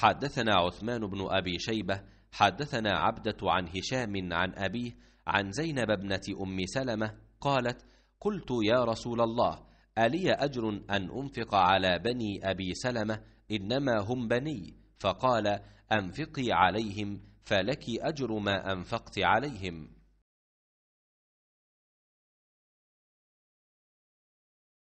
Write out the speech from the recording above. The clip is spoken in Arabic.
حدثنا عثمان بن أبي شيبة حدثنا عبدة عن هشام عن أبيه عن زينب ابنة أم سلمة قالت قلت يا رسول الله ألي أجر أن أنفق على بني أبي سلمة إنما هم بني فقال أنفقي عليهم فلك أجر ما أنفقت عليهم